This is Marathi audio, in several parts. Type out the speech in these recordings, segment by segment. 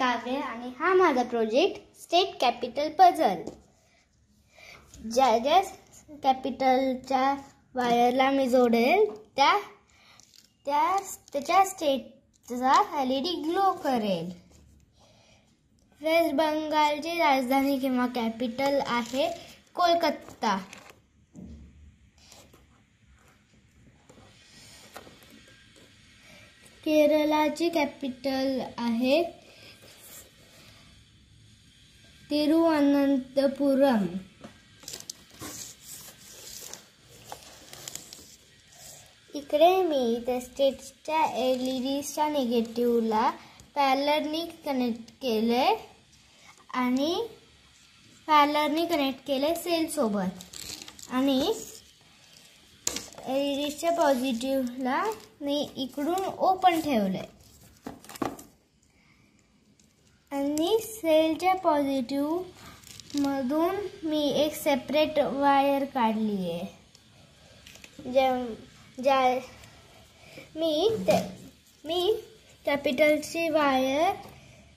काव्य आणि हा माझा प्रोजेक्ट स्टेट कॅपिटल पझल ज्या ज्या कॅपिटलच्या वायरला मी जोडेल त्या त्या त्याच्या स्टेटचा एल ई डी ग्लो करेल वेस्ट बंगालची राजधानी किंवा कॅपिटल आहे कोलकत्ता केरळाची कॅपिटल आहे तिरुअनंतपुरम इकडे मी त्या स्टेटच्या एलईडीच्या निगेटिव्हला पॅलरनी कनेक्ट केले आणि पॅलरनी कनेक्ट केले सेलसोबत आणि एलईडीच्या पॉझिटिव्हला मी इकडून ओपन ठेवलं आहे आणि सेलच्या पॉझिटिव्हमधून मी एक सेपरेट वायर काढली आहे ज्या ज्या मी ते मी कॅपिटलची वायर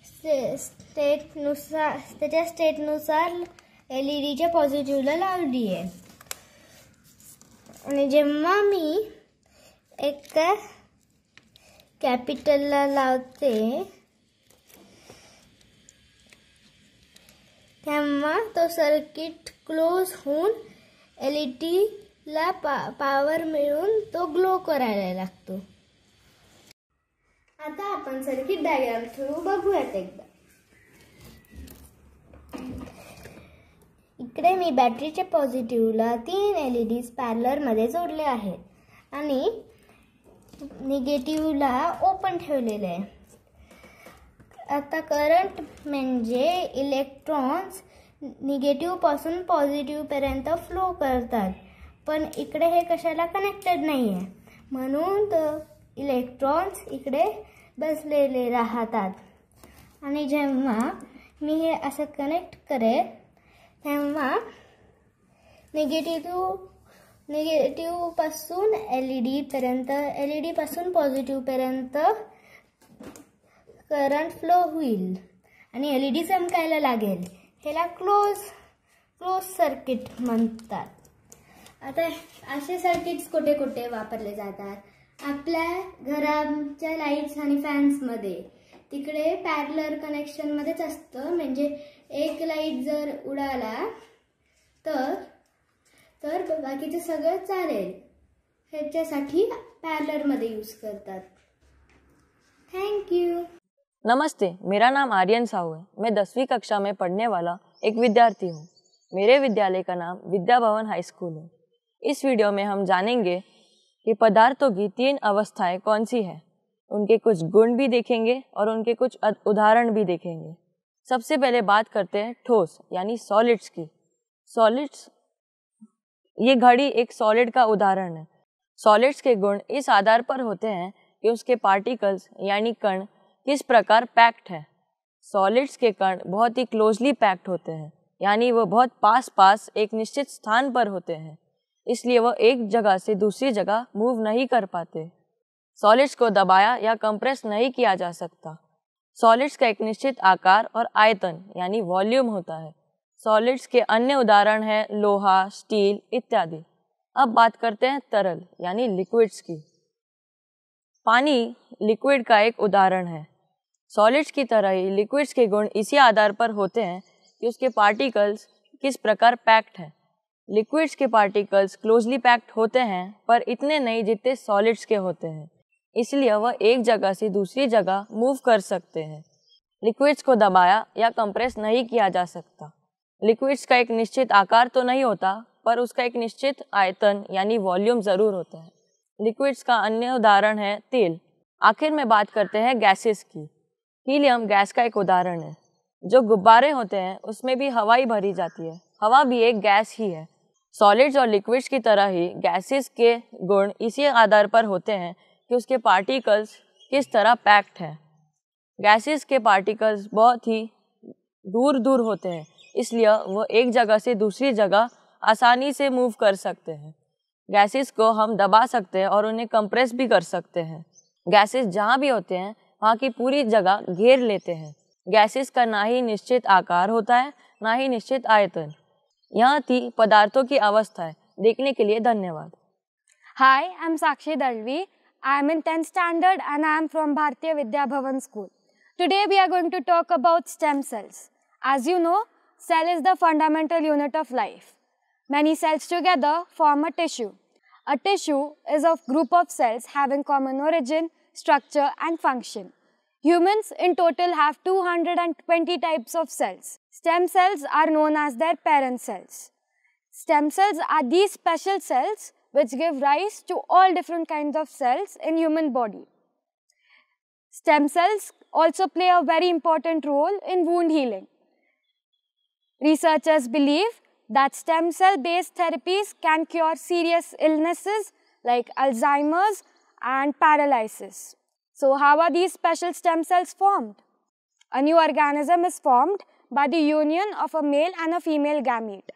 स्टे स्टेटनुसार त्याच्या स्टेटनुसार एल ई डीच्या पॉझिटिव्हला लावली आहे आणि जेव्हा मी एक कॅपिटलला लावते तेव्हा तो सर्किट क्लोज होऊन एल ई टीला पा पावर मिळून तो ग्लो करायला लागतो आता आपण सर्किट डायग्राम थ्रू बघूयात एकदा इकडे मी बॅटरीच्या पॉझिटिव्हला तीन एल ई डीज पार्लरमध्ये जोडले आहेत आणि निगेटिव्हला ओपन ठेवलेले आहे आता करंट म्हणजे इलेक्ट्रॉन्स निगेटिव्हपासून पॉझिटिव्हपर्यंत फ्लो करतात पण इकडे हे कशाला कनेक्टेड नाही आहे म्हणून तर इलेक्ट्रॉन्स इकडे बसलेले राहतात आणि जेव्हा मी हे असं कनेक्ट करेन तेव्हा निगेटिव्ह निगेटिव्हपासून एल ई e डीपर्यंत एल ई e डीपासून पॉझिटिव्हपर्यंत करंट फ्लो होईल आणि एल ई डी चमकायला लागेल ह्याला क्लोज क्लोज सर्किट म्हणतात आता असे सर्किट्स कुठे कुठे वापरले जातात आपल्या घराच्या लाईट्स आणि फॅन्समध्ये तिकडे पॅरलर कनेक्शनमध्येच असतं म्हणजे एक लाईट जर उडाला तर तर बाकीचं सगळं चालेल ह्याच्यासाठी पॅरलरमध्ये यूज करतात थँक्यू नमस्ते मेरा नाम आर्यन साहू है मैं दसवीं कक्षा में पढ़ने वाला एक विद्यार्थी हूँ मेरे विद्यालय का नाम विद्या भवन हाई स्कूल है इस वीडियो में हम जानेंगे कि पदार्थों की तीन अवस्थाएं कौन सी हैं उनके कुछ गुण भी देखेंगे और उनके कुछ उदाहरण भी देखेंगे सबसे पहले बात करते हैं ठोस यानी सॉलिड्स की सॉलिड्स ये घड़ी एक सॉलिड का उदाहरण है सॉलिड्स के गुण इस आधार पर होते हैं कि उसके पार्टिकल्स यानी कण किस प्रकार पैक्ड है सॉलिड्स के कण बहुत ही क्लोजली पैक्ड होते हैं यानी वह बहुत पास पास एक निश्चित स्थान पर होते हैं इसलिए वह एक जगह से दूसरी जगह मूव नहीं कर पाते सॉलिड्स को दबाया या कंप्रेस नहीं किया जा सकता सॉलिड्स का एक निश्चित आकार और आयतन यानी वॉल्यूम होता है सॉलिड्स के अन्य उदाहरण हैं लोहा स्टील इत्यादि अब बात करते हैं तरल यानी लिक्विड्स की पानी लिक्विड का एक उदाहरण है सॉलिड्स की तरह ही लिक्विड्स के गुण इसी आधार पर होते हैं कि उसके पार्टिकल्स किस प्रकार पैक्ड हैं लिक्विड्स के पार्टिकल्स क्लोजली पैक्ड होते हैं पर इतने नहीं जितने सॉलिड्स के होते हैं इसलिए वह एक जगह से दूसरी जगह मूव कर सकते हैं लिक्विड्स को दबाया या कंप्रेस नहीं किया जा सकता लिक्विड्स का एक निश्चित आकार तो नहीं होता पर उसका एक निश्चित आयतन यानी वॉल्यूम ज़रूर होता है लिक्विड्स का अन्य उदाहरण है तेल आखिर में बात करते हैं गैसेस की हीलियम गैस का एक उदाहरण है जो गुब्बारे होते हैं उसमें भी हवाई भरी जाती है हवा भी एक गैस ही है सॉलिड्स और लिक्विड्स की तरह ही गैसेस के गुण इसी आधार पर होते हैं कि उसके पार्टिकल्स किस तरह पैक्ड हैं गैसेस के पार्टिकल्स बहुत ही दूर दूर होते हैं इसलिए वो एक जगह से दूसरी जगह आसानी से मूव कर सकते हैं गैसेस को हम दबा सकते हैं और उन्हें कंप्रेस भी कर सकते हैं गैसेस जहाँ भी होते हैं वहाँ की पूरी जगह घेर लेते हैं गैसेस का ना ही निश्चित आकार होता है ना ही निश्चित आयतन यहाँ थी पदार्थों की अवस्थाएं देखने के लिए धन्यवाद hi I am Sakshi Dalvi I am in tenth standard and I am from Bharatiya Vidya Bhavan school today we are going to talk about stem cells as you know cell is the fundamental unit of life many cells together form a tissue a tissue is a group of cells having common origin structure and function. Humans in total have 220 types of cells. Stem cells are known as their parent cells. Stem cells are these special cells which give rise to all different kinds of cells in human body. Stem cells also play a very important role in wound healing. Researchers believe that stem cell based therapies can cure serious illnesses like Alzheimer's and paralysis. So how are these special stem cells formed? A new organism is formed by the union of a male and a female gamete.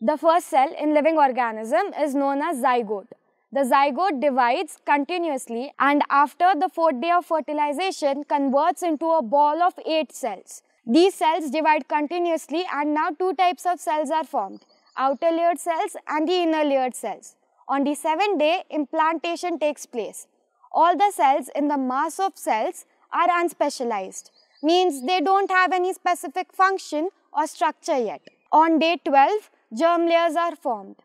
The first cell in living organism is known as zygote. The zygote divides continuously and after the fourth day of fertilization converts into a ball of eight cells. These cells divide continuously and now two types of cells are formed, outer layered cells and the inner layered cells. On the seventh day, implantation takes place. All the cells in the mass of cells are unspecialized, means they don't have any specific function or structure yet. On day 12, germ layers are formed.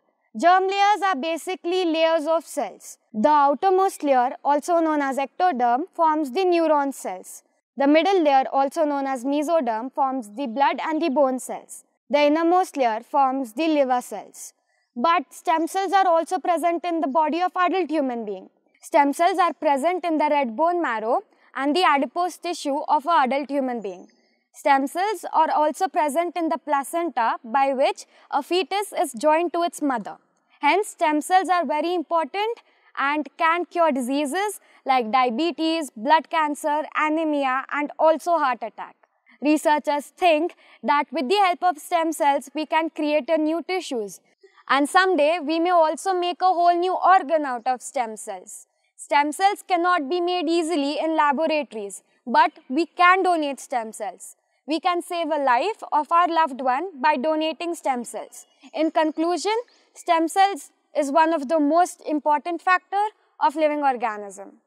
Germ layers are basically layers of cells. The outermost layer, also known as ectoderm, forms the neuron cells. The middle layer, also known as mesoderm, forms the blood and the bone cells. The innermost layer forms the liver cells. But stem cells are also present in the body of adult human being. Stem cells are present in the red bone marrow and the adipose tissue of an adult human being. Stem cells are also present in the placenta by which a fetus is joined to its mother. Hence, stem cells are very important and can cure diseases like diabetes, blood cancer, anemia and also heart attack. Researchers think that with the help of stem cells, we can create a new tissues and someday we may also make a whole new organ out of stem cells. Stem cells cannot be made easily in laboratories, but we can donate stem cells. We can save a life of our loved one by donating stem cells. In conclusion, stem cells is one of the most important factor of living organism.